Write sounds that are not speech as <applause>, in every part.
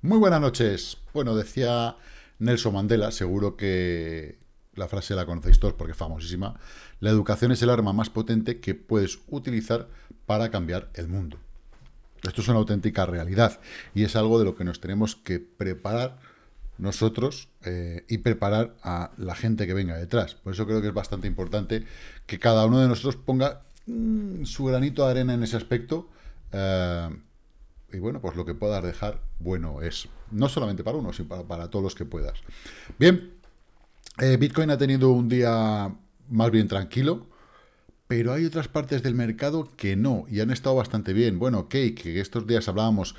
Muy buenas noches. Bueno, decía Nelson Mandela, seguro que la frase la conocéis todos porque es famosísima. La educación es el arma más potente que puedes utilizar para cambiar el mundo. Esto es una auténtica realidad y es algo de lo que nos tenemos que preparar nosotros eh, y preparar a la gente que venga detrás. Por eso creo que es bastante importante que cada uno de nosotros ponga mm, su granito de arena en ese aspecto. Eh, y bueno, pues lo que puedas dejar, bueno es. No solamente para uno, sino para, todos los que puedas. Bien, eh, Bitcoin ha tenido un día más bien tranquilo, pero hay otras partes del mercado que no, y han estado bastante bien. Bueno, Cake, que estos días hablábamos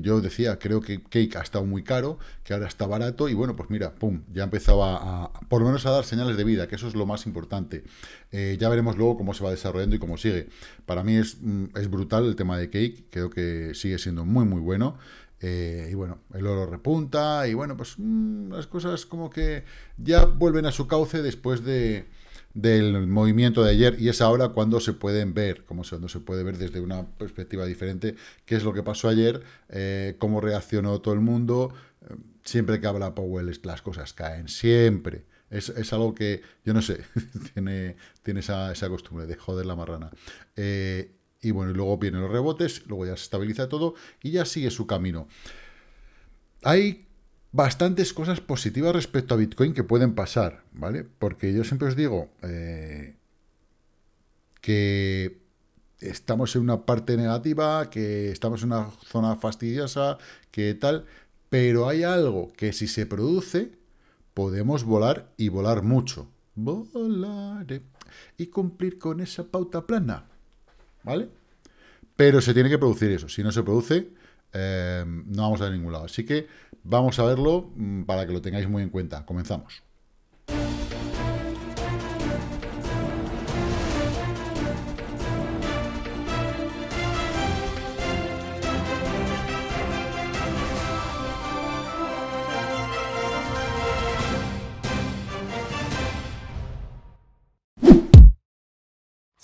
yo decía, creo que Cake ha estado muy caro, que ahora está barato, y bueno, pues mira, pum, ya empezaba a, por lo menos a dar señales de vida, que eso es lo más importante. Eh, ya veremos luego cómo se va desarrollando y cómo sigue. Para mí es, mm, brutal el tema de Cake, creo que sigue siendo muy, muy bueno. Eh, y bueno, el oro repunta, y bueno, pues mm, las cosas como que ya vuelven a su cauce después de del movimiento de ayer y es ahora cuando se pueden ver, como cuando se puede ver desde una perspectiva diferente, qué es lo que pasó ayer, eh, cómo reaccionó todo el mundo. Eh, siempre que habla Powell las cosas caen, siempre. Es, algo que, yo no sé, <laughs> tiene, tiene esa, costumbre de joder la marrana. Eh, y bueno, y luego vienen los rebotes, luego ya se estabiliza todo y ya sigue su camino. Hay bastantes cosas positivas respecto a Bitcoin que pueden pasar, ¿vale? Porque yo siempre os digo eh, que estamos en una parte negativa, que estamos en una zona fastidiosa, que tal, pero hay algo que si se produce podemos volar y volar mucho. Volaré eh, y cumplir con esa pauta plana, ¿vale? Pero se tiene que producir eso. Si no se produce, Em, no vamos a ningún lado. Así que vamos a verlo mm, para que lo tengáis muy en cuenta. Comenzamos.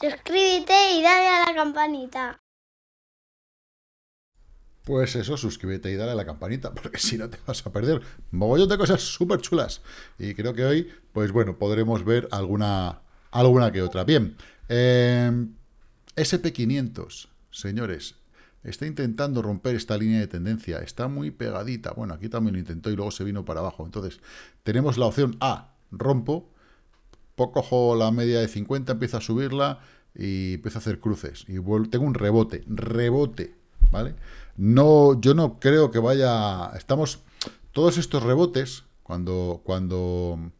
Suscríbete y dale a la campanita. Pues eso, suscríbete y dale a la campanita, <laughs> porque si no te vas a perder mogollón de cosas súper chulas. Y creo que hoy, pues bueno, podremos ver alguna, alguna que otra. Bien, em, SP500, señores, está intentando romper esta línea de tendencia, está muy pegadita. Bueno, aquí también lo intentó y luego se vino para abajo. Entonces, tenemos la opción A, rompo, pues cojo la media de 50, empiezo a subirla y empiezo a hacer cruces. Y tengo un rebote, rebote ¿vale? No, yo no creo que vaya... Estamos... Todos estos rebotes, cuando,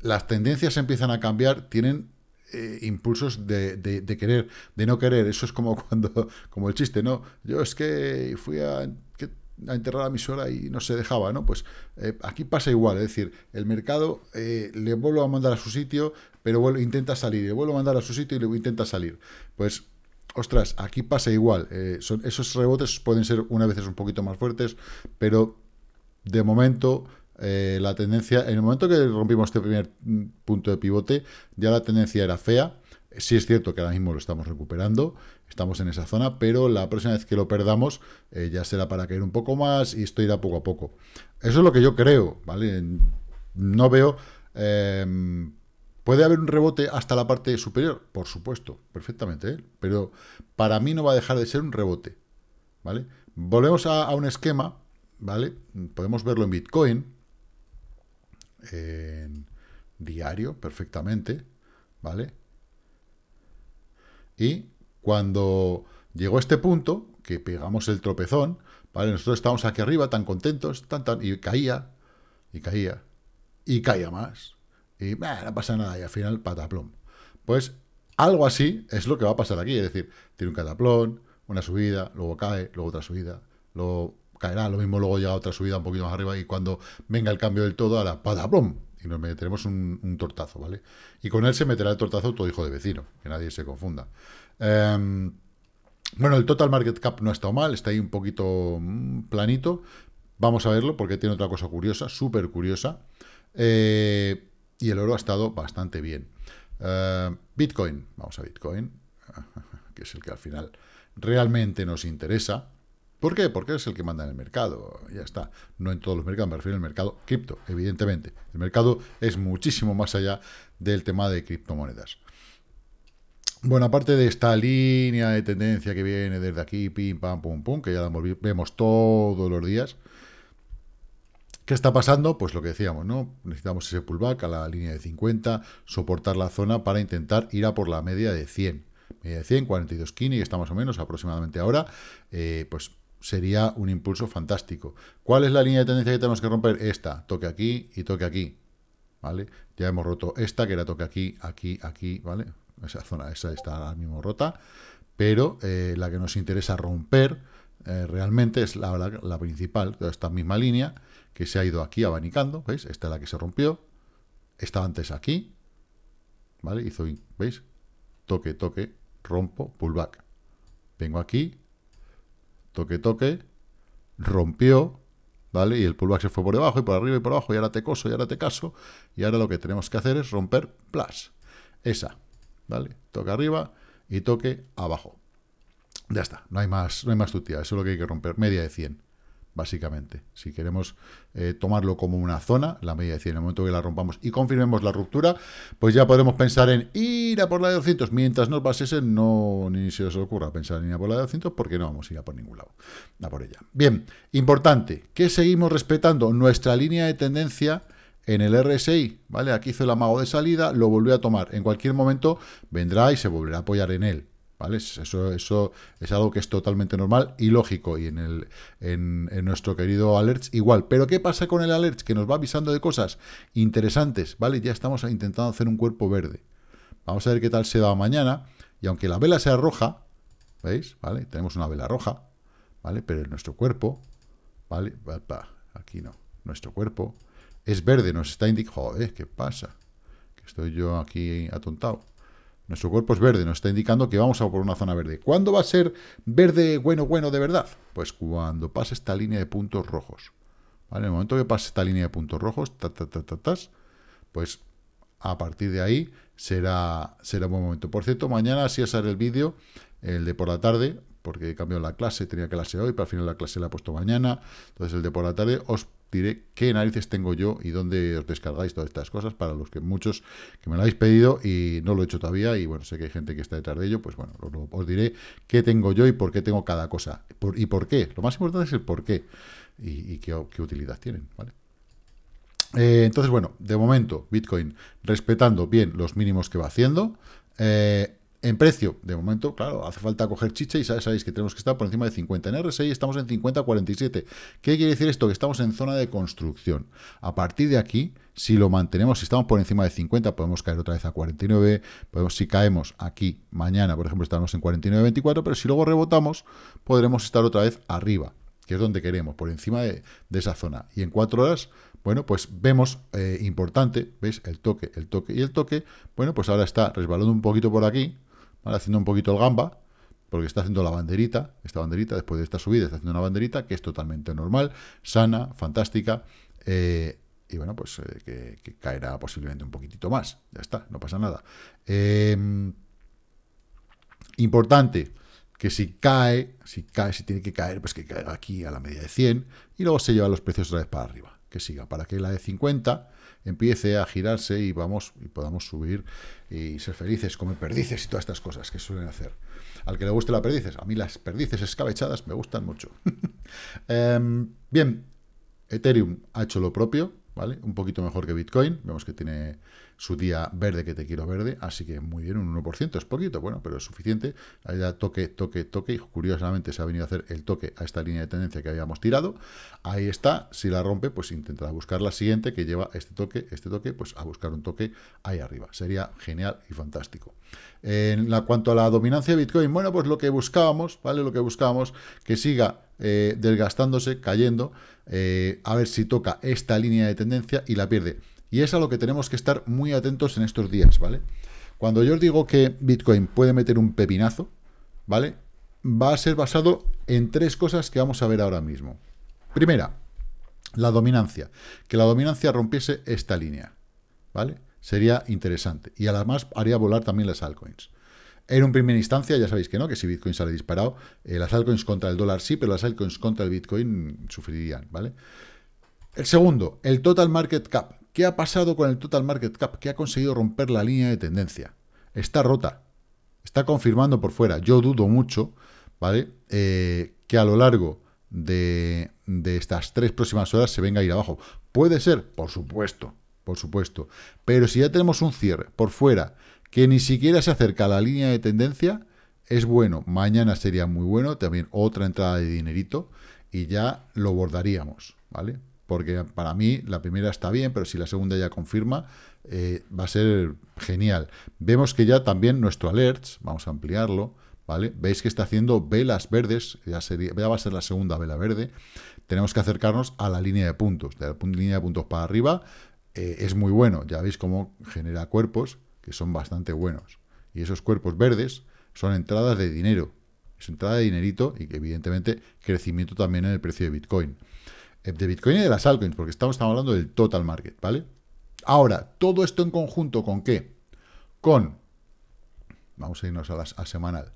las tendencias empiezan a cambiar, tienen eh, impulsos de, querer, de no querer. Eso es como <laughs> cuando, como el chiste, ¿no? Yo es que fui a, enterrar a mi suegra y no se dejaba, ¿no? Pues eh, aquí pasa igual, es decir, el mercado eh, le vuelvo a mandar a su sitio, pero bueno intenta salir, le vuelvo a mandar a su sitio y le intenta salir. Pues ostras, aquí pasa igual. Eh, esos rebotes pueden ser una vez un poquito más fuertes, pero de momento eh, la tendencia, en el momento que rompimos este primer mm, punto de pivote, ya la tendencia era fea. Sí es cierto que ahora mismo lo estamos recuperando, estamos en esa zona, pero la próxima vez que lo perdamos eh, ya será para caer un poco más y esto irá poco a poco. Eso es lo que yo creo, ¿vale? No veo em, ¿Puede haber un rebote hasta la parte superior? Por supuesto, perfectamente, ¿eh? pero para mí no va a dejar de ser un rebote, ¿vale? Volvemos a, un esquema, ¿vale? Podemos verlo en Bitcoin, en diario, perfectamente, ¿vale? Y cuando llegó este punto, que pegamos el tropezón, ¿vale? Nosotros estábamos aquí arriba tan contentos, y caía, y caía, y caía más, y no pasa nada, y al final pataplón. Pues algo así es lo que va a pasar aquí, es decir, tiene un cataplón, una subida, luego cae, luego otra subida, luego caerá, lo mismo luego ya otra subida un poquito más arriba y cuando venga el cambio del todo, hará pataplón, y nos meteremos un, tortazo, ¿vale? Y con él se meterá el tortazo todo hijo de vecino, que nadie se confunda. Em, bueno, el total market cap no ha estado mal, está ahí un poquito mm, planito. Vamos a verlo porque tiene otra cosa curiosa, súper curiosa. Eh, y el oro ha estado bastante bien. Eh, Bitcoin, vamos a Bitcoin, <laughs> que es el que al final realmente nos interesa. ¿Por qué? Porque es el que manda en el mercado, ya está. No en todos los mercados, me refiero el mercado cripto, evidentemente. El mercado es muchísimo más allá del tema de criptomonedas. Bueno, aparte de esta línea de tendencia que viene desde aquí, pim, pam, pum, pum, que ya la vemos todos los días, está pasando? Pues lo que decíamos, ¿no? Necesitamos ese pullback a la línea de 50, soportar la zona para intentar ir a por la media de 100. Media de 100, 42 kini, está más o menos aproximadamente ahora, eh, pues sería un impulso fantástico. ¿Cuál es la línea de tendencia que tenemos que romper? Esta, toque aquí y toque aquí, ¿vale? Ya hemos roto esta, que era toque aquí, aquí, aquí, ¿vale? Esa zona, esa está ahora mismo rota, pero eh, la que nos interesa romper eh, realmente es la, la, la principal, esta misma línea, que se ha ido aquí abanicando, ¿veis? Esta es la que se rompió, estaba antes aquí, ¿vale? Hizo, ¿veis? Toque, toque, rompo, pullback. Vengo aquí, toque, toque, rompió, ¿vale? Y el pullback se fue por debajo y por arriba y por abajo, y ahora te coso, y ahora te caso, y ahora lo que tenemos que hacer es romper, plus, esa, ¿vale? Toque arriba y toque abajo. Ya está, no hay más, no hay más tutía, eso es lo que hay que romper, media de 100 básicamente. Si queremos eh, tomarlo como una zona, la media de 100, en el momento que la rompamos y confirmemos la ruptura, pues ya podemos pensar en ir a por la de 200. Mientras nos eso no ni se os ocurra pensar en ir a por la de 200 porque no vamos a ir a por ningún lado, a por ella. Bien, importante, que seguimos respetando nuestra línea de tendencia en el RSI, ¿vale? Aquí hizo el amago de salida, lo volvió a tomar. En cualquier momento vendrá y se volverá a apoyar en él. ¿vale? Eso, es algo que es totalmente normal y lógico, y en, el, en, nuestro querido alerts igual. Pero ¿qué pasa con el alerts? Que nos va avisando de cosas interesantes, ¿vale? Ya estamos intentando hacer un cuerpo verde. Vamos a ver qué tal se da mañana, y aunque la vela sea roja, ¿veis? ¿Vale? Tenemos una vela roja, ¿vale? Pero nuestro cuerpo, ¿vale? Aquí no, nuestro cuerpo es verde, nos está indicando, joder, ¿qué pasa? Que estoy yo aquí atontado. Nuestro cuerpo es verde, nos está indicando que vamos a por una zona verde. ¿Cuándo va a ser verde, bueno, bueno, de verdad? Pues cuando pase esta línea de puntos rojos. ¿Vale? En el momento que pase esta línea de puntos rojos, ta, ta, ta, tas, pues a partir de ahí será, será un buen momento. Por cierto, mañana sí haré el vídeo, el de por la tarde, porque he cambiado la clase, tenía que clase hoy, pero al final la clase la he puesto mañana. Entonces el de por la tarde os diré qué narices tengo yo y dónde os descargáis todas estas cosas, para los que muchos que me lo habéis pedido y no lo he hecho todavía, y bueno, sé que hay gente que está detrás de ello, pues bueno, os, diré qué tengo yo y por qué tengo cada cosa, y por qué, lo más importante es el por qué y, qué, utilidad tienen, ¿vale? Eh, entonces, bueno, de momento, Bitcoin respetando bien los mínimos que va haciendo. Eh, en precio, de momento, claro, hace falta coger chicha y sabéis que tenemos que estar por encima de 50. En R6 estamos en 50, 47. ¿Qué quiere decir esto? Que estamos en zona de construcción. A partir de aquí, si lo mantenemos, si estamos por encima de 50, podemos caer otra vez a 49. Podemos, si caemos aquí mañana, por ejemplo, estamos en 49, 24. pero si luego rebotamos, podremos estar otra vez arriba, que es donde queremos, por encima de, esa zona. Y en 4 horas bueno, pues vemos, eh, importante, ¿veis? El toque, el toque y el toque. Bueno, pues ahora está resbalando un poquito por aquí, haciendo un poquito el gamba, porque está haciendo la banderita, esta banderita, después de esta subida, está haciendo una banderita que es totalmente normal, sana, fantástica, eh, y bueno, pues eh, que, caerá posiblemente un poquitito más, ya está, no pasa nada. Eh, importante, que si cae, si cae, si tiene que caer, pues que caiga aquí a la media de 100, y luego se lleva los precios otra vez para arriba, que siga, para que la de 50 empiece a girarse y vamos y podamos subir y ser felices, comer perdices y todas estas cosas que suelen hacer. Al que le guste la perdices, a mí las perdices escabechadas me gustan mucho. <laughs> Em, bien, Ethereum ha hecho lo propio, ¿vale? Un poquito mejor que Bitcoin, vemos que tiene su día verde que te quiero verde, así que muy bien, un 1%, es poquito, bueno, pero es suficiente. Ahí ya toque, toque, toque, y curiosamente se ha venido a hacer el toque a esta línea de tendencia que habíamos tirado. Ahí está, si la rompe, pues intentará buscar la siguiente que lleva este toque, este toque, pues a buscar un toque ahí arriba. Sería genial y fantástico. En cuanto a la dominancia de Bitcoin, bueno, pues lo que buscábamos, ¿vale? Lo que buscábamos, que siga eh, desgastándose, cayendo, eh, a ver si toca esta línea de tendencia y la pierde. Y es a lo que tenemos que estar muy atentos en estos días, ¿vale? Cuando yo os digo que Bitcoin puede meter un pepinazo, ¿vale? Va a ser basado en tres cosas que vamos a ver ahora mismo. Primera, la dominancia. Que la dominancia rompiese esta línea, ¿vale? Sería interesante. Y además haría volar también las altcoins. En un primera instancia, ya sabéis que no, que si Bitcoin sale disparado, eh, las altcoins contra el dólar sí, pero las altcoins contra el Bitcoin sufrirían, ¿vale? El segundo, el total market cap. ¿Qué ha pasado con el total market cap? Que ha conseguido romper la línea de tendencia. Está rota. Está confirmando por fuera. Yo dudo mucho, ¿vale? Eh, que a lo largo de, de estas tres próximas horas se venga a ir abajo. ¿Puede ser? Por supuesto, por supuesto. Pero si ya tenemos un cierre por fuera que ni siquiera se acerca a la línea de tendencia es bueno. Mañana sería muy bueno, también otra entrada de dinerito y ya lo bordaríamos, ¿vale? Porque para mí la primera está bien, pero si la segunda ya confirma, eh, va a ser genial. Vemos que ya también nuestro alert, vamos a ampliarlo, ¿vale? Veis que está haciendo velas verdes, ya, sería, va a ser la segunda vela verde. Tenemos que acercarnos a la línea de puntos. De la línea de puntos para arriba eh, es muy bueno, ya veis cómo genera cuerpos, que son bastante buenos. Y esos cuerpos verdes son entradas de dinero. Es entrada de dinerito y, evidentemente, crecimiento también en el precio de Bitcoin. Eh, de Bitcoin y de las altcoins, porque estamos, hablando del total market, ¿vale? Ahora, todo esto en conjunto, ¿con qué? Con, vamos a irnos a, las, semanal.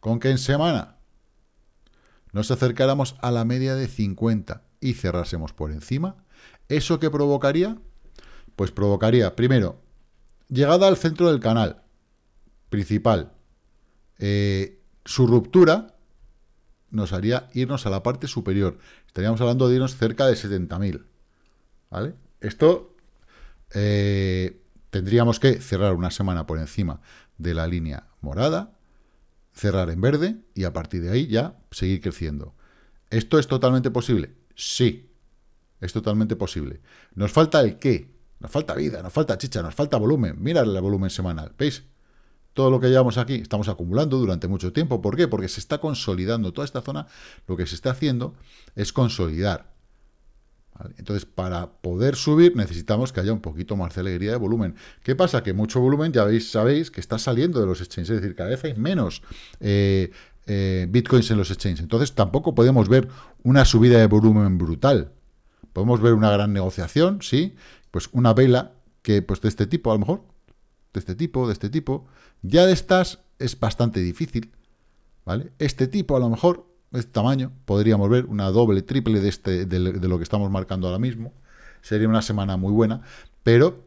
¿Con que en semana? Nos acercáramos a la media de 50 y cerrásemos por encima. ¿Eso qué provocaría? Pues provocaría, primero, Llegada al centro del canal principal, eh, su ruptura nos haría irnos a la parte superior. Estaríamos hablando de irnos cerca de 70.000. ¿Vale? Esto eh, tendríamos que cerrar una semana por encima de la línea morada, cerrar en verde y a partir de ahí ya seguir creciendo. ¿Esto es totalmente posible? Sí, es totalmente posible. Nos falta el qué, nos falta vida, nos falta chicha, nos falta volumen. Mirad el volumen semanal, ¿veis? Todo lo que llevamos aquí estamos acumulando durante mucho tiempo. ¿Por qué? Porque se está consolidando toda esta zona. Lo que se está haciendo es consolidar. Entonces, para poder subir necesitamos que haya un poquito más de alegría de volumen. ¿Qué pasa? Que mucho volumen, ya veis, sabéis, que está saliendo de los exchanges. Es decir, cada vez hay menos eh, eh, bitcoins en los exchanges. Entonces, tampoco podemos ver una subida de volumen brutal. Podemos ver una gran negociación, sí, pues una vela que pues de este tipo a lo mejor, de este tipo, de este tipo, ya de estas es bastante difícil, ¿vale? Este tipo a lo mejor, este tamaño, podríamos ver una doble, triple de, este, de, lo que estamos marcando ahora mismo, sería una semana muy buena, pero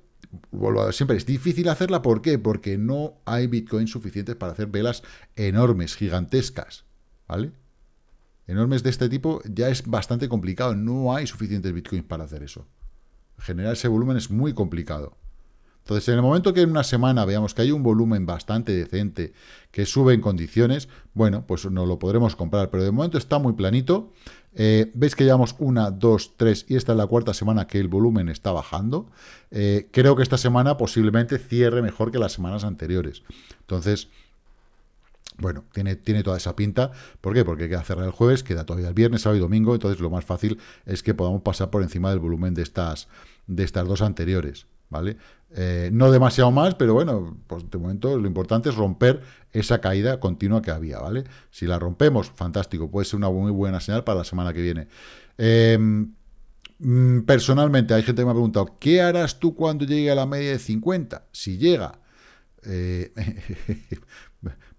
vuelvo a siempre, es difícil hacerla, ¿por qué? Porque no hay Bitcoin suficientes para hacer velas enormes, gigantescas, ¿vale? Enormes de este tipo ya es bastante complicado, no hay suficientes Bitcoins para hacer eso generar ese volumen es muy complicado. Entonces, en el momento que en una semana veamos que hay un volumen bastante decente, que sube en condiciones, bueno, pues nos lo podremos comprar, pero de momento está muy planito. Eh, Veis que llevamos una, dos, tres, y esta es la cuarta semana que el volumen está bajando. Eh, creo que esta semana posiblemente cierre mejor que las semanas anteriores. Entonces, bueno, tiene, tiene toda esa pinta. ¿Por qué? Porque queda cerrar el jueves, queda todavía el viernes, sábado y domingo. Entonces, lo más fácil es que podamos pasar por encima del volumen de estas, de estas dos anteriores. ¿Vale? Eh, no demasiado más, pero bueno, por este momento lo importante es romper esa caída continua que había, ¿vale? Si la rompemos, fantástico, puede ser una muy buena señal para la semana que viene. Em, mm, personalmente, hay gente que me ha preguntado, ¿qué harás tú cuando llegue a la media de 50? Si llega, eh, <laughs>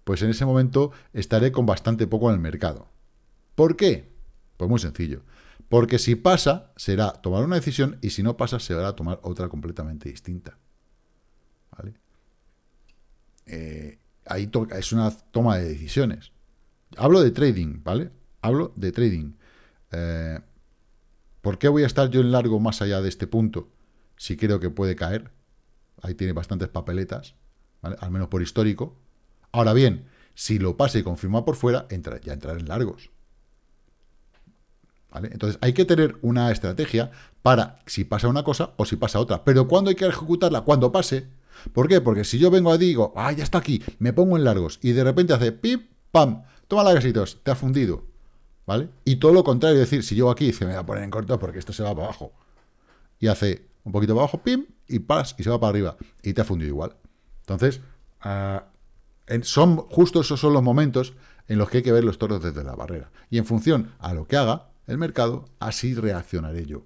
pues en ese momento estaré con bastante poco en el mercado. ¿Por qué? Pues muy sencillo. Porque si pasa, será tomar una decisión y si no pasa, será a tomar otra completamente distinta. ¿Vale? Eh, ahí es una toma de decisiones. Hablo de trading, ¿vale? Hablo de trading. Eh, ¿Por qué voy a estar yo en largo más allá de este punto? Si creo que puede caer. Ahí tiene bastantes papeletas, al menos por histórico. Ahora bien, si lo pasa y confirma por fuera, entra, ya entrar en largos. ¿Vale? Entonces hay que tener una estrategia para si pasa una cosa o si pasa otra. Pero ¿cuándo hay que ejecutarla? Cuando pase. ¿Por qué? Porque si yo vengo y digo, ah, ya está aquí, me pongo en largos y de repente hace pip, pam, toma la gasitos, te ha fundido. ¿Vale? Y todo lo contrario, es decir, si yo aquí se me va a poner en corto porque esto se va para abajo. Y hace un poquito para abajo, pim, y pas, y se va para arriba. Y te ha fundido igual. Entonces, ah, son, justo esos son los momentos en los que hay que ver los toros desde la barrera. Y en función a lo que haga el mercado, así reaccionaré yo.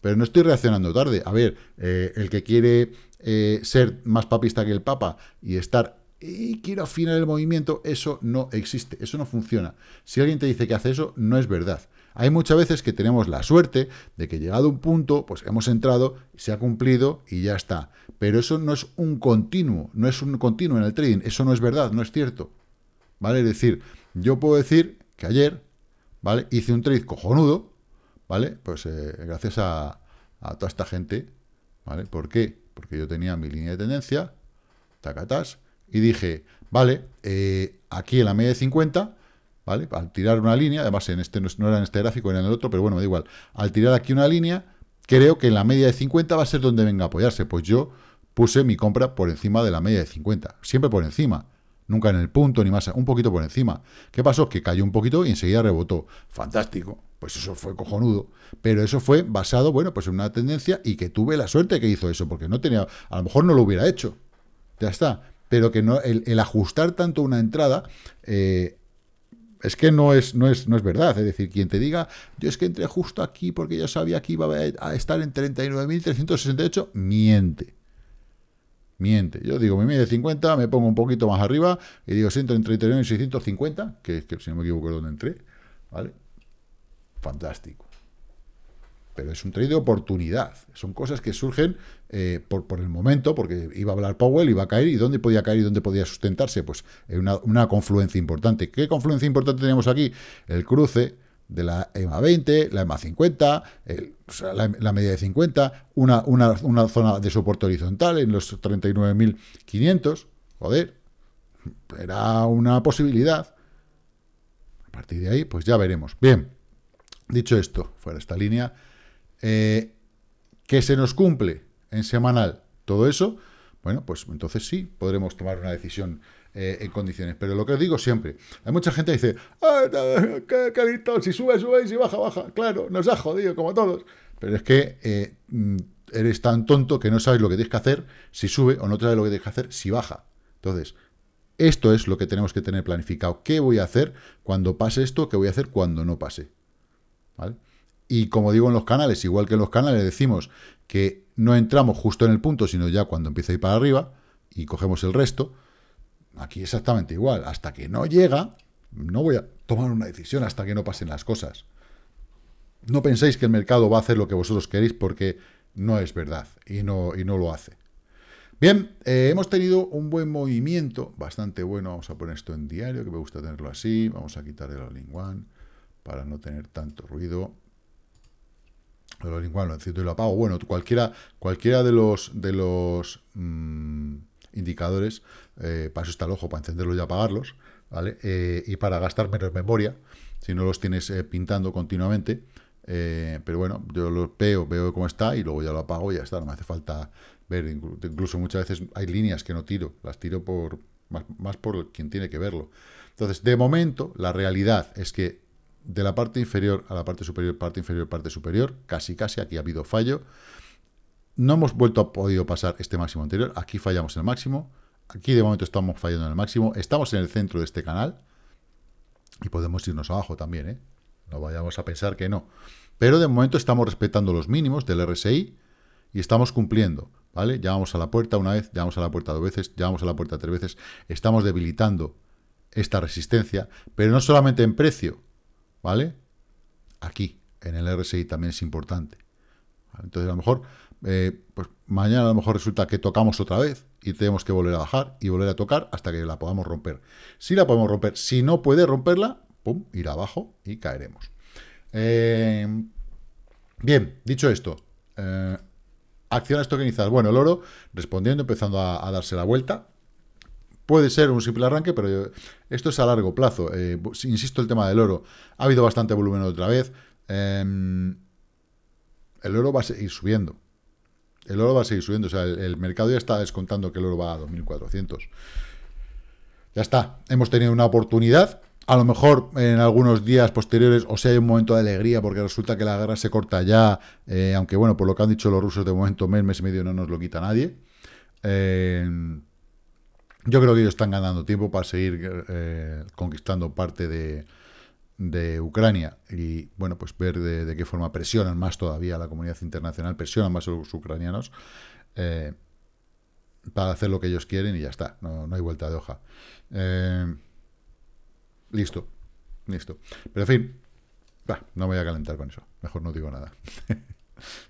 Pero no estoy reaccionando tarde. A ver, eh, el que quiere eh, ser más papista que el Papa y estar y quiero afinar el movimiento, eso no existe, eso no funciona. Si alguien te dice que hace eso, no es verdad. Hay muchas veces que tenemos la suerte de que llegado un punto, pues hemos entrado, se ha cumplido y ya está. Pero eso no es un continuo, no es un continuo en el trading, eso no es verdad, no es cierto. ¿Vale? Es decir, yo puedo decir que ayer, ¿vale? Hice un trade cojonudo, ¿vale? Pues eh, gracias a, toda esta gente, ¿vale? ¿Por qué? Porque yo tenía mi línea de tendencia, tacatás, y dije, vale, eh, aquí en la media de 50 ¿vale? Al tirar una línea, además en este, no era en este gráfico, era en el otro, pero bueno, da igual. Al tirar aquí una línea, creo que en la media de 50 va a ser donde venga a apoyarse. Pues yo puse mi compra por encima de la media de 50, siempre por encima. Nunca en el punto ni más, un poquito por encima. ¿Qué pasó? Que cayó un poquito y enseguida rebotó. Fantástico. Pues eso fue cojonudo. Pero eso fue basado, bueno, pues en una tendencia y que tuve la suerte que hizo eso, porque no tenía, a lo mejor no lo hubiera hecho. Ya está. Pero que no, el, ajustar tanto una entrada eh, es que no es, no, es, no es verdad. Es decir, quien te diga, yo es que entré justo aquí porque ya sabía que iba a estar en 39.368, miente. Miente. Yo digo, me mide 50, me pongo un poquito más arriba y digo, si entro en 39.650, que, es que si no me equivoco es donde entré, ¿vale? Fantástico pero es un trade de oportunidad. Son cosas que surgen eh, por, el momento, porque iba a hablar Powell, iba a caer, y dónde podía caer y dónde podía sustentarse. Pues eh, una, una confluencia importante. ¿Qué confluencia importante tenemos aquí? El cruce de la EMA 20, la EMA 50, la, media de 50, una, una zona de soporte horizontal en los 39.500. Joder, era una posibilidad. A partir de ahí, pues ya veremos. Bien, dicho esto, fuera esta línea, eh, que se nos cumple en semanal? Todo eso, bueno, pues entonces sí, podremos tomar una decisión eh, en condiciones. Pero lo que os digo siempre, hay mucha gente que dice, qué, si sube, sube y si baja, baja. Claro, nos ha jodido como todos. Pero es que eh, mm, eres tan tonto que no sabes lo que tienes que hacer si sube o no sabes lo que tienes que hacer si baja. Entonces, esto es lo que tenemos que tener planificado. ¿Qué voy a hacer cuando pase esto? ¿Qué voy a hacer cuando no pase? ¿Vale? Y como digo en los canales, igual que en los canales decimos que no entramos justo en el punto, sino ya cuando empieza a ir para arriba y cogemos el resto, aquí exactamente igual. Hasta que no llega, no voy a tomar una decisión hasta que no pasen las cosas. No penséis que el mercado va a hacer lo que vosotros queréis porque no es verdad y no, y no lo hace. Bien, eh, hemos tenido un buen movimiento, bastante bueno. Vamos a poner esto en diario, que me gusta tenerlo así. Vamos a quitar el all in para no tener tanto ruido lo lo y lo apago. Bueno, cualquiera, cualquiera de los, de los mm, indicadores, eh, para eso está el ojo, para encenderlos y apagarlos, ¿vale? Eh, y para gastar menos memoria, si no los tienes eh, pintando continuamente. Eh, pero bueno, yo los veo, veo cómo está y luego ya lo apago y ya está, no me hace falta ver. Incluso muchas veces hay líneas que no tiro, las tiro por más, más por quien tiene que verlo. Entonces, de momento, la realidad es que de la parte inferior a la parte superior, parte inferior, parte superior, casi casi, aquí ha habido fallo. No hemos vuelto a podido pasar este máximo anterior, aquí fallamos en el máximo, aquí de momento estamos fallando en el máximo, estamos en el centro de este canal y podemos irnos abajo también, ¿eh? no vayamos a pensar que no. Pero de momento estamos respetando los mínimos del RSI y estamos cumpliendo, ¿vale? Llamamos a la puerta una vez, llamamos a la puerta dos veces, llamamos a la puerta tres veces, estamos debilitando esta resistencia, pero no solamente en precio, ¿vale? Aquí, en el RSI también es importante. Entonces, a lo mejor, eh, pues mañana a lo mejor resulta que tocamos otra vez y tenemos que volver a bajar y volver a tocar hasta que la podamos romper. Si la podemos romper, si no puede romperla, pum, irá abajo y caeremos. Eh, bien, dicho esto, eh, acciones tokenizadas. Bueno, el oro respondiendo, empezando a darse la vuelta, Puede ser un simple arranque, pero esto es a largo plazo. Eh, insisto, el tema del oro. Ha habido bastante volumen otra vez. Em, el oro va a seguir subiendo. El oro va a seguir subiendo. O sea, el, mercado ya está descontando que el oro va a 2.400. Ya está. Hemos tenido una oportunidad. A lo mejor en algunos días posteriores, o sea, hay un momento de alegría porque resulta que la guerra se corta ya, eh, aunque bueno, por lo que han dicho los rusos de momento, mes, mes y medio no nos lo quita nadie. Em, yo creo que ellos están ganando tiempo para seguir eh, conquistando parte de, Ucrania y, bueno, pues ver de, qué forma presionan más todavía a la comunidad internacional, presionan más a los ucranianos eh, para hacer lo que ellos quieren y ya está, no, hay vuelta de hoja. Eh, listo, listo. Pero en fin, no voy a calentar con eso, mejor no digo nada. <laughs>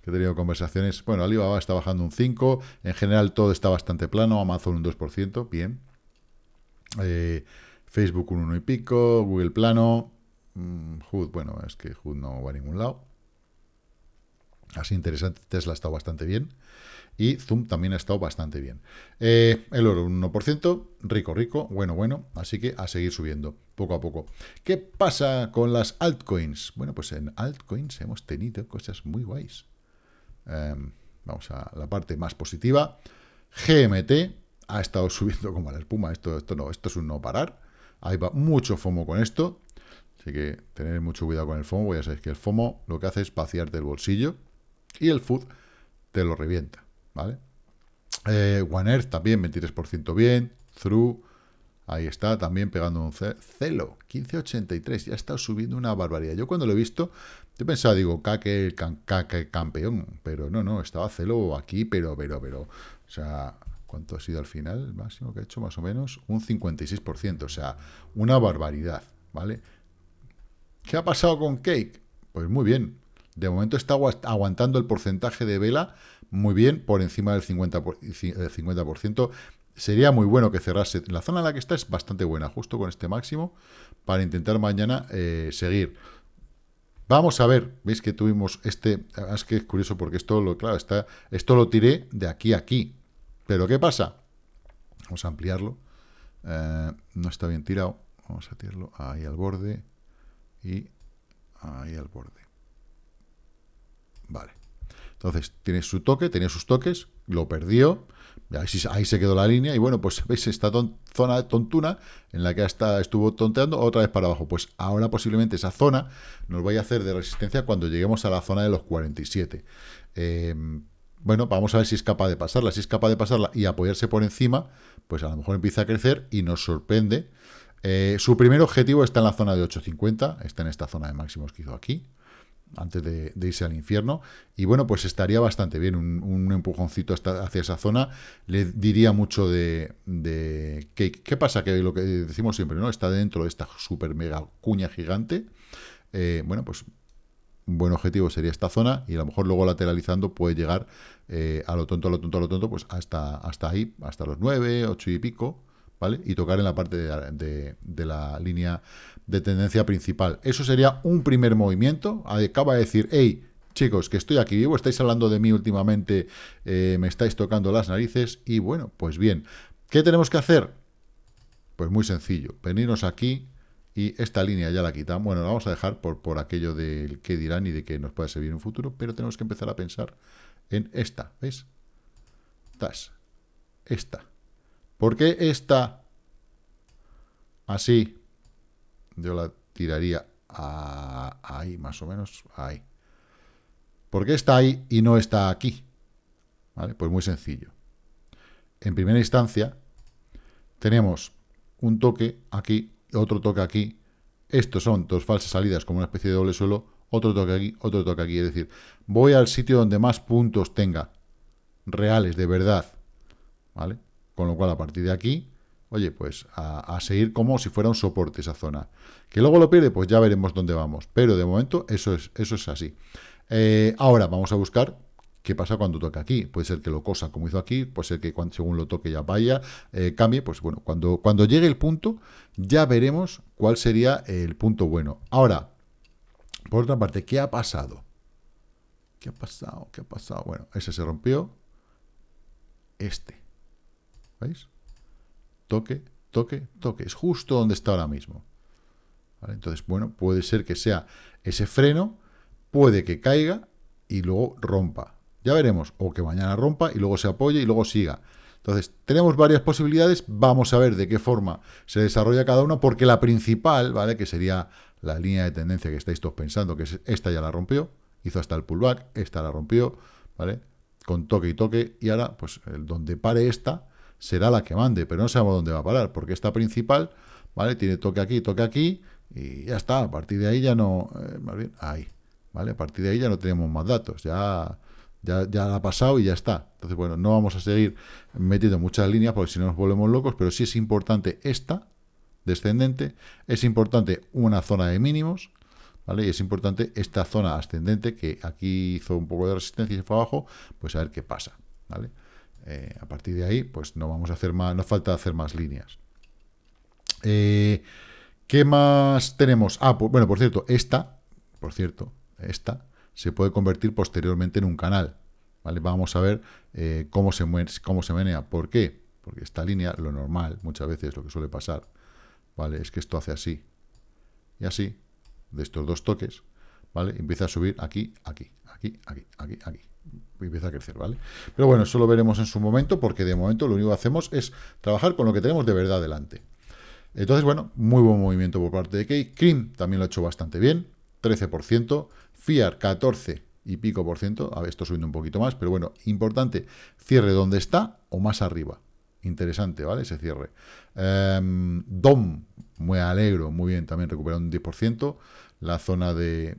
que he tenido conversaciones. Bueno, Alibaba está bajando un 5%, en general todo está bastante plano, Amazon un 2%, bien. Eh, Facebook un 1 y pico, Google plano, mm, Hood, bueno, es que Hood no va a ningún lado. Así interesante, Tesla ha estado bastante bien. Y Zoom también ha estado bastante bien. Eh, el oro un 1%, rico, rico, bueno, bueno. Así que a seguir subiendo poco a poco. ¿Qué pasa con las altcoins? Bueno, pues en altcoins hemos tenido cosas muy guays. Em, vamos a la parte más positiva. GMT ha estado <laughs> subiendo como la espuma. Esto, esto no, esto es un no parar. Ahí va mucho FOMO con esto. Así que tener mucho cuidado con el FOMO. Ya sabéis que el FOMO lo que hace es vaciarte el bolsillo. Y el food te lo revienta, ¿vale? Eh, One Earth también, 23% bien. Through, ahí está, también pegando un celo. 1583, ya está subiendo una barbaridad. Yo cuando lo he visto, yo pensaba, digo, caque, campeón. Pero no, no, estaba celo aquí, pero, pero, pero. O sea, ¿cuánto ha sido al final? El máximo que ha hecho, más o menos, un 56%. O sea, una barbaridad, ¿vale? ¿Qué ha pasado con Cake? Pues muy bien, de momento está aguantando el porcentaje de vela muy bien, por encima del 50%. Eh, Sería muy bueno que cerrase. La zona en la que está es bastante buena, justo con este máximo, para intentar mañana eh, seguir. Vamos a ver, veis que tuvimos este, ah, es que es curioso porque esto lo, claro, está, esto lo tiré de aquí a aquí. Pero ¿qué pasa? Vamos a ampliarlo. Eh, no está bien tirado. Vamos a tirarlo ahí al borde y ahí al borde. Vale. Entonces, tiene su toque, tenía sus toques, lo perdió, ahí, se quedó la línea, y bueno, pues <laughs> veis esta zona zona tontuna en la que hasta estuvo tonteando otra vez para abajo. Pues ahora posiblemente esa zona nos vaya a hacer de resistencia cuando lleguemos a la zona de los 47. Eh, bueno, vamos a ver si es capaz de pasarla. Si es capaz de pasarla y apoyarse por encima, pues a lo mejor empieza a crecer y nos sorprende. Eh, su primer objetivo está en la zona de 850, está en esta zona de máximos que hizo aquí antes de, irse al infierno. Y bueno, pues estaría bastante bien, un, empujoncito hacia esa zona. Le diría mucho de, ¿qué pasa? Que lo que decimos siempre, ¿no? Está dentro de esta super mega cuña gigante. Eh, bueno, pues un buen objetivo sería esta zona y a lo mejor luego lateralizando puede llegar eh, a lo tonto, a lo tonto, a lo tonto, pues hasta, hasta ahí, hasta los 9, 8 y pico. ¿vale? Y tocar en la parte de, la línea de tendencia principal. Eso sería un primer movimiento. Acaba de decir, hey, chicos, que estoy aquí vivo, estáis hablando de mí últimamente, eh, me estáis tocando las narices y bueno, pues bien, ¿qué tenemos que hacer? Pues muy sencillo, venirnos aquí y esta línea ya la quitamos, bueno, la vamos a dejar por, aquello del que dirán y de que nos puede servir en un futuro, pero tenemos que empezar a pensar en esta, ¿veis? estás esta, ¿Por qué está así? Yo la tiraría a, ahí, más o menos, ahí. ¿Por qué está ahí y no está aquí? ¿Vale? Pues muy sencillo. En primera instancia, tenemos un toque aquí, otro toque aquí. Estos son dos falsas salidas como una especie de doble suelo, otro toque aquí, otro toque aquí. Es decir, voy al sitio donde más puntos tenga, reales, de verdad. ¿Vale? Con lo cual, a partir de aquí, oye, pues a, seguir como si fuera un soporte esa zona. Que luego lo pierde, pues ya veremos dónde vamos. Pero de momento eso es, eso es así. Eh, ahora vamos a buscar qué pasa cuando toca aquí. Puede ser que lo cosa como hizo aquí, puede ser que según lo toque ya vaya, eh, cambie. Pues bueno, cuando, cuando llegue el punto ya veremos cuál sería el punto bueno. Ahora, por otra parte, ¿qué ha pasado? ¿Qué ha pasado? ¿Qué ha pasado? Bueno, ese se rompió. Este. ¿Veis? Toque, toque, toque. Es justo donde está ahora mismo. Entonces, bueno, puede ser que sea ese freno, puede que caiga y luego rompa. Ya veremos. O que mañana rompa y luego se apoye y luego siga. Entonces, tenemos varias posibilidades. Vamos a ver de qué forma se desarrolla cada una, porque la principal, ¿vale? Que sería la línea de tendencia que estáis todos pensando, que es esta ya la rompió, hizo hasta el pullback, esta la rompió, ¿vale? Con toque y toque, y ahora, pues, donde pare esta, será la que mande, pero no sabemos dónde va a parar, porque esta principal, ¿vale? Tiene toque aquí, toque aquí, y ya está, a partir de ahí ya no, eh, más bien, ahí, ¿vale? A partir de ahí ya no tenemos más datos, ya, ya, ya ha pasado y ya está. Entonces, bueno, no vamos a seguir metiendo muchas líneas porque si no nos volvemos locos, pero sí es importante esta descendente, es importante una zona de mínimos, ¿vale? Y es importante esta zona ascendente que aquí hizo un poco de resistencia y se fue abajo, pues a ver qué pasa, ¿vale? Eh, a partir de ahí, pues no vamos a hacer más, no falta hacer más líneas. Eh, ¿Qué más tenemos? Ah, pues, bueno, por cierto, esta, por cierto, esta se puede convertir posteriormente en un canal. ¿vale? Vamos a ver eh, cómo, se cómo se menea. ¿Por qué? Porque esta línea, lo normal, muchas veces lo que suele pasar, ¿vale? Es que esto hace así y así, de estos dos toques, ¿vale? Empieza a subir aquí, aquí, aquí, aquí, aquí, aquí empieza a crecer, ¿vale? Pero bueno, eso lo veremos en su momento, porque de momento lo único que hacemos es trabajar con lo que tenemos de verdad delante. Entonces, bueno, muy buen movimiento por parte de Key. Cream también lo ha hecho bastante bien, 13%. FIAR, 14 y pico por ciento. A ver, esto subiendo un poquito más, pero bueno, importante, cierre donde está o más arriba. Interesante, ¿vale? Ese cierre. Em, DOM, muy alegro, muy bien, también recuperando un 10%. La zona de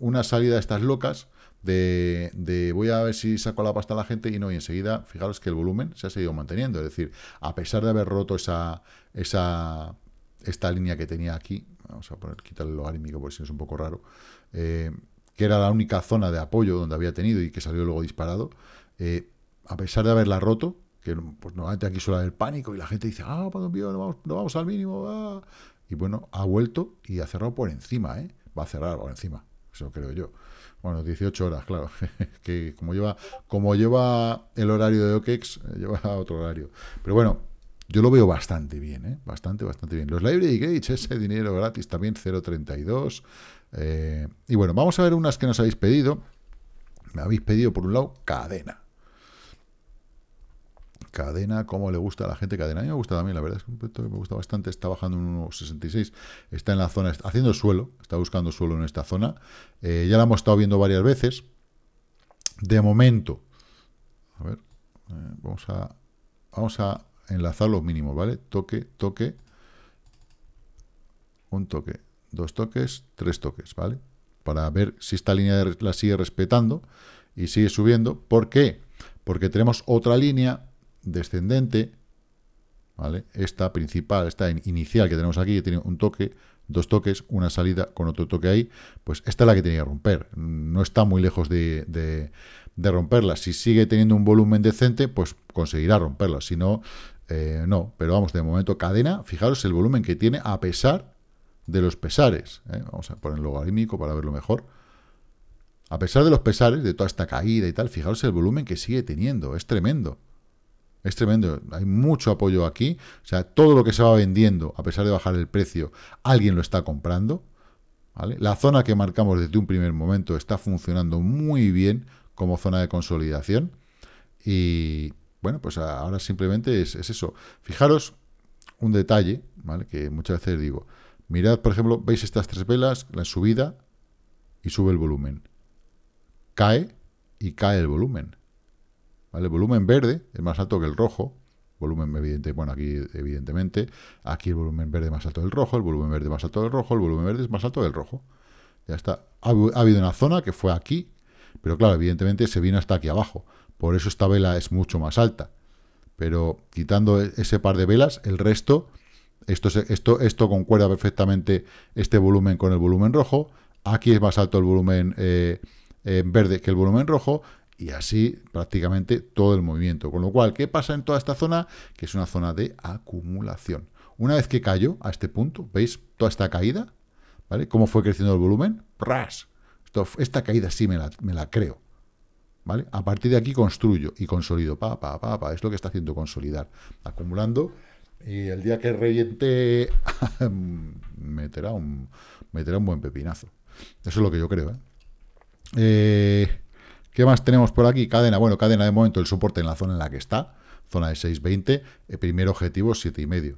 una salida de estas locas de, voy a ver si saco la pasta a la gente y no, y enseguida, fijaros que el volumen se ha seguido manteniendo, es decir, a pesar de haber roto esa, esa esta línea que tenía aquí, vamos a poner, quitar el logarítmico porque si es un poco raro, eh, que era la única zona de apoyo donde había tenido y que salió luego disparado, eh, a pesar de haberla roto, que pues, normalmente aquí suele haber pánico y la gente dice, ah, para pues, no vamos, no vamos al mínimo, ah". y bueno, ha vuelto y ha cerrado por encima, ¿eh? va a cerrar por encima, eso creo yo. Bueno, 18 horas, claro, <laughs> que como lleva, como lleva el horario de OKEx, eh, lleva otro horario. Pero bueno, yo lo veo bastante bien, ¿eh? bastante, bastante bien. Los Library Gates, ese dinero gratis también, 0.32. Eh, y bueno, vamos a ver unas que nos habéis pedido. Me habéis pedido, por un lado, cadena. Cadena, cómo le gusta a la gente Cadena. A mí me gusta también, la verdad es que me gusta bastante. Está bajando en 1,66. Está en la zona, está haciendo suelo, está buscando suelo en esta zona. Eh, ya la hemos estado viendo varias veces. De momento, a ver, eh, vamos a vamos a enlazar los mínimos, ¿vale? Toque, toque, un toque, dos toques, tres toques, ¿vale? Para ver si esta línea la sigue respetando y sigue subiendo. ¿Por qué? Porque tenemos otra línea descendente, ¿vale? Esta principal, esta inicial que tenemos aquí, que tiene un toque, dos toques, una salida con otro toque ahí, pues esta es la que tenía que romper. No está muy lejos de, romperla. Si sigue teniendo un volumen decente, pues conseguirá romperla. Si no, eh, no. Pero vamos, de momento, cadena, fijaros el volumen que tiene a pesar de los pesares. ¿eh? Vamos a poner logarítmico para verlo mejor. A pesar de los pesares, de toda esta caída y tal, fijaros el volumen que sigue teniendo. Es tremendo. Es tremendo, hay mucho apoyo aquí. O sea, todo lo que se va vendiendo, a pesar de bajar el precio, alguien lo está comprando. ¿vale? La zona que marcamos desde un primer momento está funcionando muy bien como zona de consolidación. Y bueno, pues ahora simplemente es, eso. Fijaros un detalle, Que muchas veces digo, mirad, por ejemplo, veis estas tres velas, la subida y sube el volumen. Cae y cae el volumen. El volumen verde es más alto que el rojo, volumen evidente, bueno, aquí evidentemente, aquí el volumen verde más alto del rojo, el volumen verde más alto del rojo, el volumen verde es más alto del rojo. Ya está. Ha, habido una zona que fue aquí, pero claro, evidentemente se vino hasta aquí abajo. Por eso esta vela es mucho más alta. Pero quitando e, ese par de velas, el resto, esto, esto, esto concuerda perfectamente este volumen con el volumen rojo. Aquí es más alto el volumen eh, eh, verde que el volumen rojo y así prácticamente todo el movimiento. Con lo cual, ¿qué pasa en toda esta zona? Que es una zona de acumulación. Una vez que cayó a este punto, ¿veis toda esta caída? ¿Vale? ¿Cómo fue creciendo el volumen? pras Esto, esta caída sí me la, creo. ¿Vale? A partir de aquí construyo y consolido. Pa, pa, Es lo que está haciendo consolidar. Acumulando. Y el día que reviente, <laughs> meterá, un, meterá un buen pepinazo. Eso es lo que yo creo. ¿eh? eh ¿Qué más tenemos por aquí? Cadena, bueno, cadena de momento el soporte en la zona en la que está, zona de 6.20, el eh, primer objetivo 7,5.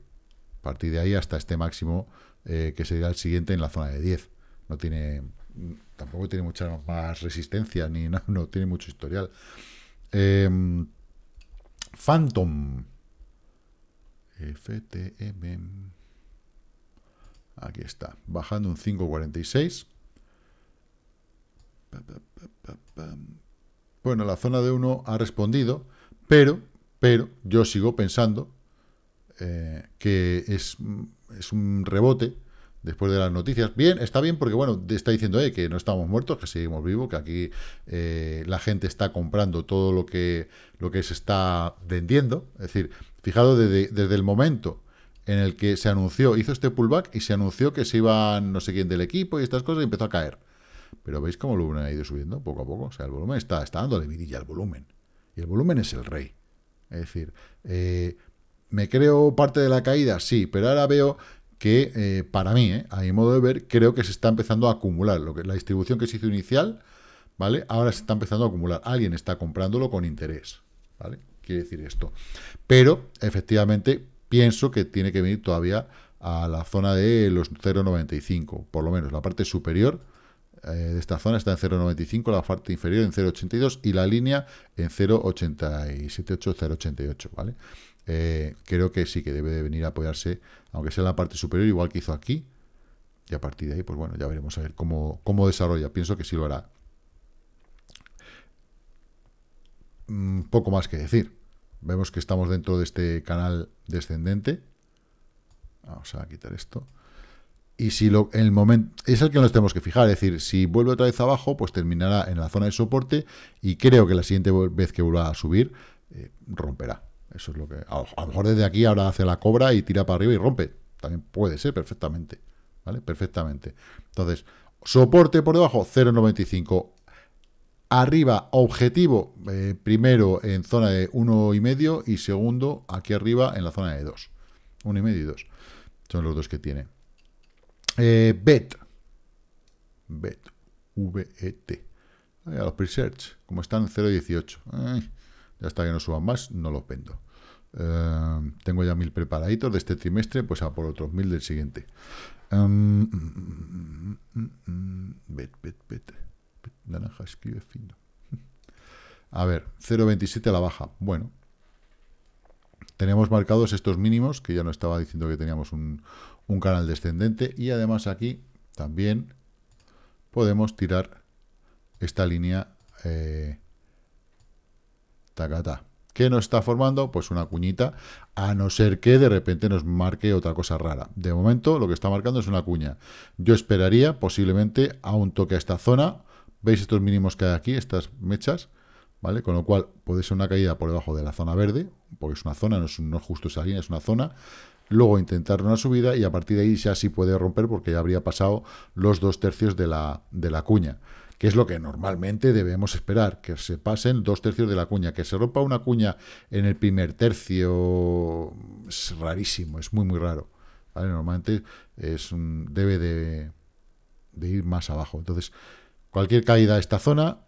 A partir de ahí hasta este máximo eh, que sería el siguiente en la zona de 10. No tiene, tampoco tiene mucha más resistencia, ni <laughs> no, tiene mucho historial. Em, Phantom. FTM. Aquí está, bajando un 5.46. Bueno, la zona de uno ha respondido, pero, pero yo sigo pensando eh, que es, un rebote después de las noticias. Bien, está bien porque, bueno, está diciendo eh, que no estamos muertos, que seguimos vivos, que aquí eh, la gente está comprando todo lo que, lo que se está vendiendo. Es decir, fijado desde, desde el momento en el que se anunció, hizo este pullback y se anunció que se iban no sé quién del equipo y estas cosas y empezó a caer. Pero veis cómo el volumen ha ido subiendo poco a poco. O sea, el volumen está, está dándole vidilla al volumen. Y el volumen es el rey. Es decir, eh, ¿me creo parte de la caída? Sí, pero ahora veo que eh, para mí, eh, a mi modo de ver, creo que se está empezando a acumular. Lo que, la distribución que se hizo inicial, ¿vale? Ahora se está empezando a acumular. Alguien está comprándolo con interés, ¿vale? Quiere decir esto. Pero, efectivamente, pienso que tiene que venir todavía a la zona de los 0,95, por lo menos la parte superior eh, de esta zona está en 0,95, la parte inferior en 0,82 y la línea en 0,878-0,88, ¿vale? Eh, creo que sí que debe de venir a apoyarse, aunque sea en la parte superior, igual que hizo aquí. Y a partir de ahí, pues bueno, ya veremos a ver cómo, desarrolla. Pienso que sí lo hará. Mm, poco más que decir. Vemos que estamos dentro de este canal descendente. Vamos a quitar esto. Y si lo, el momento es el que nos tenemos que fijar, es decir, si vuelve otra vez abajo, pues terminará en la zona de soporte y creo que la siguiente vez que vuelva a subir, eh, romperá. Eso es lo que. A, lo mejor desde aquí ahora hace la cobra y tira para arriba y rompe. También puede ser perfectamente. ¿Vale? Perfectamente. Entonces, soporte por debajo, 0.95. Arriba, objetivo, eh, primero en zona de 1,5 y segundo aquí arriba en la zona de 2. 1,5 y 2. Son los dos que tiene. Eh, BET. BET. V-E-T. A los pre-search, como están 0.18. ya hasta que no suban más, no los vendo. Eh, tengo ya mil preparaditos de este trimestre, pues a por otros mil del siguiente. Em, bet, bet, Naranja escribe fino. A ver, 0.27 a la baja. Bueno, tenemos marcados estos mínimos, que ya no estaba diciendo que teníamos un, un canal descendente y además aquí también podemos tirar esta línea eh, tacata. ¿Qué nos está formando? Pues una cuñita, a no ser que de repente nos marque otra cosa rara. De momento lo que está marcando es una cuña. Yo esperaría posiblemente a un toque a esta zona. ¿Veis estos mínimos que hay aquí, estas mechas? ¿Vale? Con lo cual puede ser una caída por debajo de la zona verde, porque es una zona, no es, no es justo esa línea, es una zona luego intentar una subida y a partir de ahí ya sí puede romper porque ya habría pasado los dos tercios de la, de la cuña que es lo que normalmente debemos esperar, que se pasen dos tercios de la cuña, que se rompa una cuña en el primer tercio es rarísimo, es muy muy raro. Normalmente es un, debe de, de ir más abajo. Entonces, cualquier caída a esta zona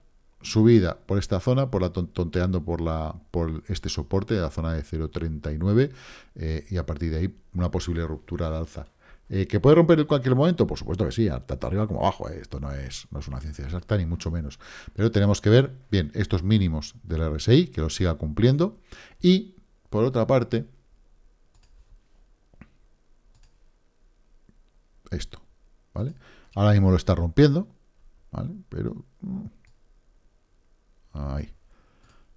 subida por esta zona, por la tonteando por la por este soporte de la zona de 0.39 eh, y a partir de ahí una posible ruptura al alza. Eh, ¿Que puede romper en cualquier momento? Por supuesto que sí, tanto arriba como abajo. Eh, esto no es, no es una ciencia exacta, ni mucho menos. Pero tenemos que ver, bien, estos mínimos del RSI, que los siga cumpliendo. Y, por otra parte, esto, ¿vale? Ahora mismo lo está rompiendo, ¿vale? Pero mm, Ahí.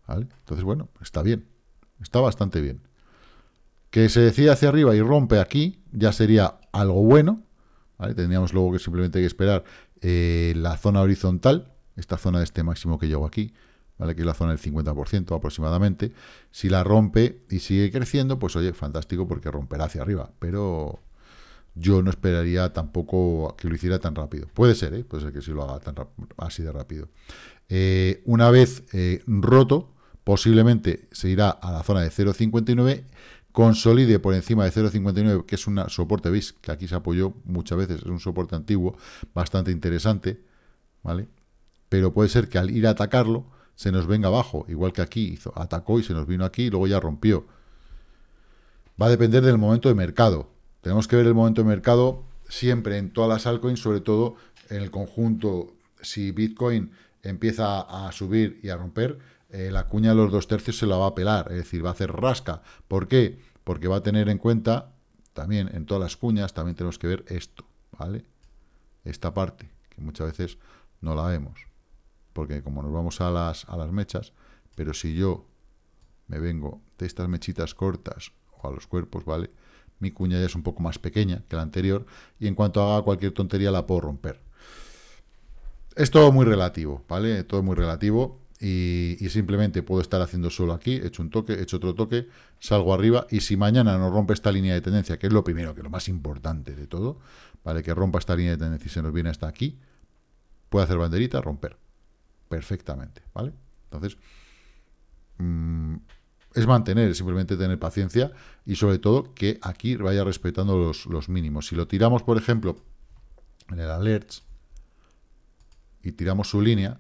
Entonces, bueno, está bien. Está bastante bien. Que se decida hacia arriba y rompe aquí, ya sería algo bueno. Tendríamos luego que simplemente hay que esperar eh, la zona horizontal, esta zona de este máximo que llevo aquí, ¿vale? que es la zona del 50% aproximadamente. Si la rompe y sigue creciendo, pues oye, fantástico porque romperá hacia arriba. Pero yo no esperaría tampoco que lo hiciera tan rápido. Puede ser, ¿eh? puede ser que si lo haga tan así de rápido. Eh, una vez eh, roto, posiblemente se irá a la zona de 0,59, consolide por encima de 0,59, que es un soporte, veis, que aquí se apoyó muchas veces, es un soporte antiguo, bastante interesante, ¿vale? Pero puede ser que al ir a atacarlo, se nos venga abajo, igual que aquí, hizo, atacó y se nos vino aquí, y luego ya rompió. Va a depender del momento de mercado. Tenemos que ver el momento de mercado siempre en todas las altcoins, sobre todo en el conjunto, si Bitcoin empieza a subir y a romper, eh, la cuña de los dos tercios se la va a pelar, es decir, va a hacer rasca. ¿Por qué? Porque va a tener en cuenta, también en todas las cuñas, también tenemos que ver esto, ¿vale? Esta parte, que muchas veces no la vemos, porque como nos vamos a las, a las mechas, pero si yo me vengo de estas mechitas cortas o a los cuerpos, ¿vale? Mi cuña ya es un poco más pequeña que la anterior y en cuanto haga cualquier tontería la puedo romper es todo muy relativo, ¿vale? Todo muy relativo. Y, simplemente puedo estar haciendo solo aquí, hecho un toque, hecho otro toque, salgo arriba y si mañana nos rompe esta línea de tendencia, que es lo primero, que es lo más importante de todo, ¿vale? Que rompa esta línea de tendencia y se nos viene hasta aquí, puede hacer banderita, romper. Perfectamente, ¿vale? Entonces, mm, es mantener, simplemente tener paciencia y sobre todo que aquí vaya respetando los, los mínimos. Si lo tiramos, por ejemplo, en el alerts, y tiramos su línea,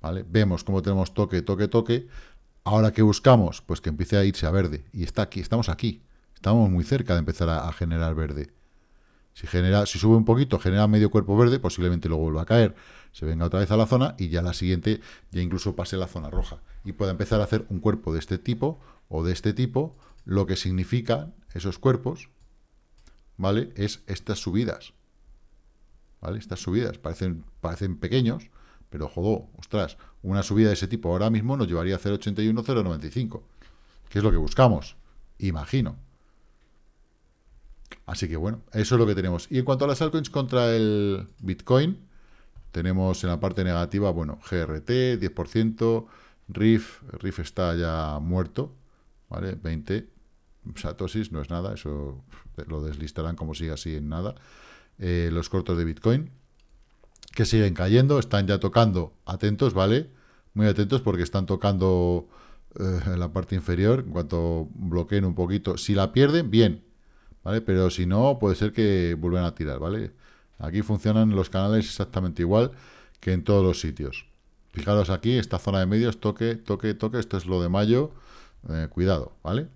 ¿vale? Vemos cómo tenemos toque, toque, toque. Ahora, que buscamos? Pues que empiece a irse a verde. Y está aquí, estamos aquí. Estamos muy cerca de empezar a, generar verde. Si, genera, si sube un poquito, genera medio cuerpo verde, posiblemente luego vuelva a caer, se venga otra vez a la zona y ya la siguiente ya incluso pase la zona roja. Y pueda empezar a hacer un cuerpo de este tipo o de este tipo, lo que significan esos cuerpos, ¿vale? Es estas subidas. Estas subidas parecen, parecen pequeños, pero jodó, ostras, una subida de ese tipo ahora mismo nos llevaría a 0,81, 0,95, que es lo que buscamos, imagino. Así que bueno, eso es lo que tenemos. Y en cuanto a las altcoins contra el Bitcoin, tenemos en la parte negativa, bueno, GRT, 10%, RIF, RIF está ya muerto, ¿vale? 20, Satosis no es nada, eso lo deslistarán como sigue así en nada. Eh, los cortos de Bitcoin, que siguen cayendo, están ya tocando, atentos, ¿vale? Muy atentos porque están tocando eh, la parte inferior, en cuanto bloqueen un poquito. Si la pierden, bien, ¿vale? Pero si no, puede ser que vuelvan a tirar, ¿vale? Aquí funcionan los canales exactamente igual que en todos los sitios. Fijaros aquí, esta zona de medios, toque, toque, toque, esto es lo de mayo, eh, cuidado, ¿vale?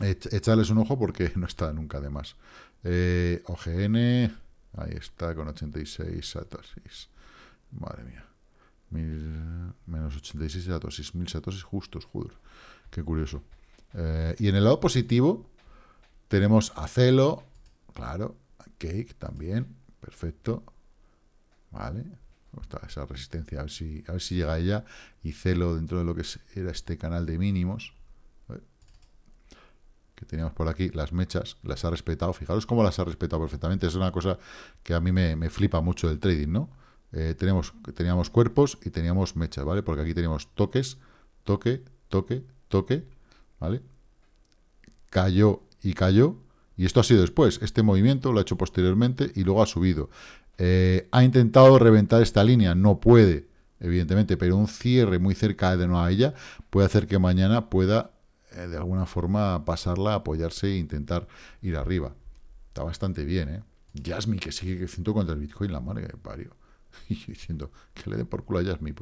Echarles un ojo porque <laughs> no está nunca de más. Eh, OGN, ahí está, con 86 satosis. Madre mía. menos 86 satosis, 1000 satosis justos, joder. Qué curioso. Eh, y en el lado positivo tenemos a Celo, claro, a Cake también, perfecto. Vale, esa resistencia, si, a ver si llega ella. Y Celo dentro de lo que era este canal de mínimos que teníamos por aquí, las mechas, las ha respetado. Fijaros cómo las ha respetado perfectamente. Es una cosa que a mí me, flipa mucho del trading, ¿no? Eh, teníamos cuerpos y teníamos mechas, ¿vale? Porque aquí teníamos toques, toque, toque, toque, ¿vale? Cayó y cayó. Y esto ha sido después. Este movimiento lo ha hecho posteriormente y luego ha subido. Eh, ha intentado reventar esta línea. No puede, evidentemente, pero un cierre muy cerca de no a ella puede hacer que mañana pueda eh, de alguna forma pasarla, apoyarse e intentar ir arriba. Está bastante bien, ¿eh? Jasmine que sigue creciendo contra el Bitcoin, la madre que parió. <laughs> Y diciendo, que le dé por culo a Jasmine.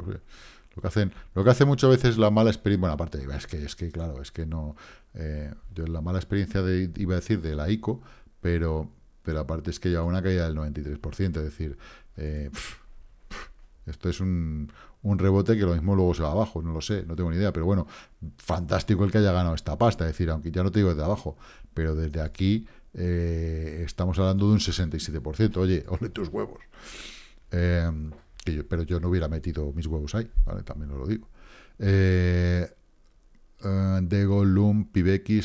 lo que hacen, lo que hace muchas veces la mala experiencia, bueno, aparte, es que, es que claro, es que no, eh, yo la mala experiencia iba a decir de la ICO, pero, pero aparte es que lleva una caída del 93%, es decir, eh, esto es un, un rebote que lo mismo luego se va abajo, no lo sé, no tengo ni idea, pero bueno, fantástico el que haya ganado esta pasta, es decir, aunque ya no te digo desde abajo, pero desde aquí eh, estamos hablando de un 67%, oye, <laughs> ole tus huevos. Em, pero yo no hubiera metido mis huevos ahí, ¿vale? También os lo digo. Eh, eh Dego, Loom,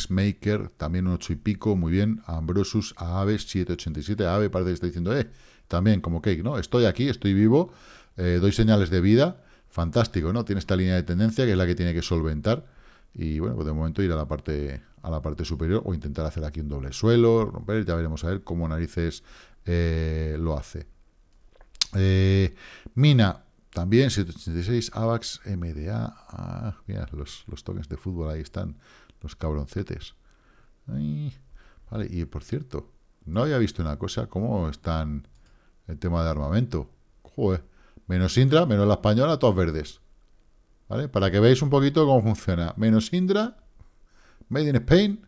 Maker, también un 8 y pico, muy bien. Ambrosus, Aave, 787. ave parece que está diciendo, eh, también como Cake, ¿no? Estoy aquí, estoy vivo. Eh, doy señales de vida, fantástico, ¿no? Tiene esta línea de tendencia que es la que tiene que solventar y bueno, pues de momento ir a la parte a la parte superior o intentar hacer aquí un doble suelo, romper, ya veremos a ver cómo narices eh, lo hace. Eh, Mina, también 786, AVAX, MDA, ah, mira, los, los tokens de fútbol ahí están, los cabroncetes. vale, y por cierto, no había visto una cosa, cómo están el tema de armamento. Joder, Menos Indra, menos la española, todos verdes. ¿Vale? Para que veáis un poquito cómo funciona. Menos Indra, Made in Spain.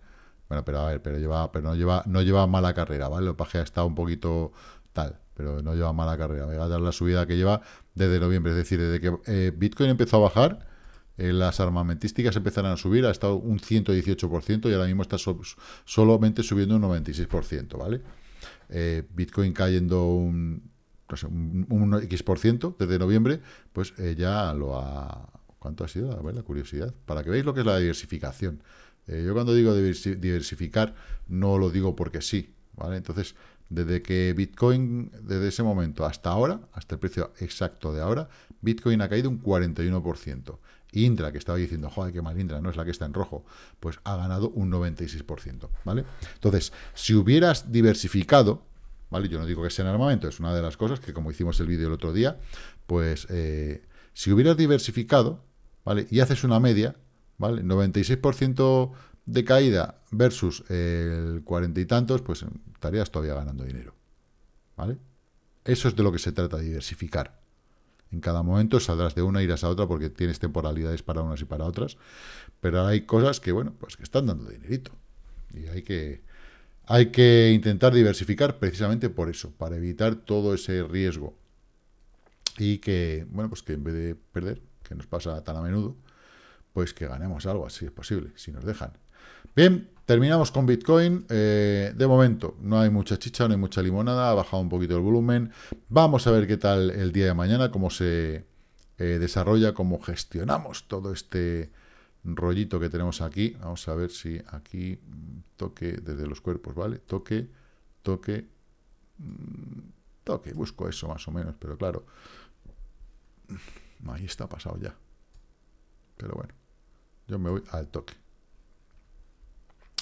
Bueno, pero a ver, pero lleva, pero no lleva, no lleva mala carrera, ¿vale? Lo ha está un poquito tal, pero no lleva mala carrera. Venga, a la subida que lleva desde noviembre. Es decir, desde que eh, Bitcoin empezó a bajar, eh, las armamentísticas empezaron a subir, ha estado un 118% y ahora mismo está solamente subiendo un 96%, ¿vale? Eh, Bitcoin cayendo un pues, un, X ciento desde noviembre, pues eh, ya lo ha... ¿Cuánto ha sido? A ver, la curiosidad. Para que veáis lo que es la diversificación. Eh, yo cuando digo diversificar, no lo digo porque sí, ¿vale? Entonces, desde que Bitcoin, desde ese momento hasta ahora, hasta el precio exacto de ahora, Bitcoin ha caído un 41%. Indra, que estaba diciendo, joder, qué mal Indra, no es la que está en rojo, pues ha ganado un 96%, ¿vale? Entonces, si hubieras diversificado, yo no digo que sea en armamento, es una de las cosas que, como hicimos el vídeo el otro día, pues eh, si hubieras diversificado, ¿vale? Y haces una media, ¿vale? 96% de caída versus el cuarenta y tantos, pues estarías todavía ganando dinero, ¿vale? Eso es de lo que se trata, diversificar. En cada momento saldrás de una, irás a otra, porque tienes temporalidades para unas y para otras, pero hay cosas que, bueno, pues que están dando dinerito. Y hay que, hay que intentar diversificar precisamente por eso, para evitar todo ese riesgo. Y que, bueno, pues que en vez de perder, que nos pasa tan a menudo, pues que ganemos algo, así es posible, si nos dejan. Bien, terminamos con Bitcoin. Eh, de momento, no hay mucha chicha, no hay mucha limonada, ha bajado un poquito el volumen. Vamos a ver qué tal el día de mañana, cómo se eh, desarrolla, cómo gestionamos todo este rollito que tenemos aquí. Vamos a ver si aquí mm, toque desde los cuerpos, ¿vale? Toque, toque, mm, toque. Busco eso más o menos, pero claro. Mm, ahí está pasado ya. Pero bueno, yo me voy al toque.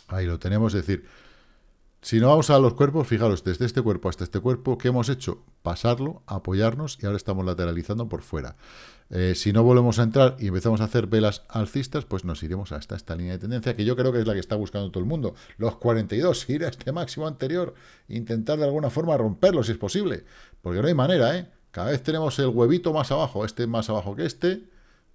Ahí lo tenemos, es decir, si no vamos a los cuerpos, fijaros, desde este cuerpo hasta este cuerpo, ¿qué hemos hecho? Pasarlo, apoyarnos y ahora estamos lateralizando por fuera. Eh, si no volvemos a entrar y empezamos a hacer velas alcistas, pues nos iremos hasta esta línea de tendencia, que yo creo que es la que está buscando todo el mundo. Los 42, <laughs> ir a este máximo anterior, intentar de alguna forma romperlo si es posible, porque no hay manera, ¿eh? Cada vez tenemos el huevito más abajo, este más abajo que este,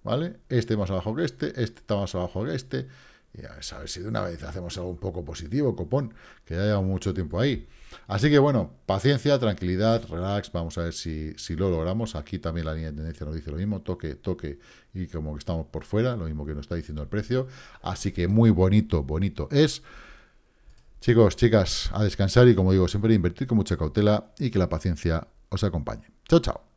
¿vale? Este más abajo que este, este está más abajo que este, y a ver si de una vez hacemos algo un poco positivo, copón, que ya lleva mucho tiempo ahí. Así que bueno, paciencia, tranquilidad, relax, vamos a ver si, si lo logramos. Aquí también la línea de tendencia nos dice lo mismo, toque, toque, y como que estamos por fuera, lo mismo que nos está diciendo el precio. Así que muy bonito, bonito es. Chicos, chicas, a descansar y como digo, siempre invertir con mucha cautela y que la paciencia os acompañe. Chao, chao.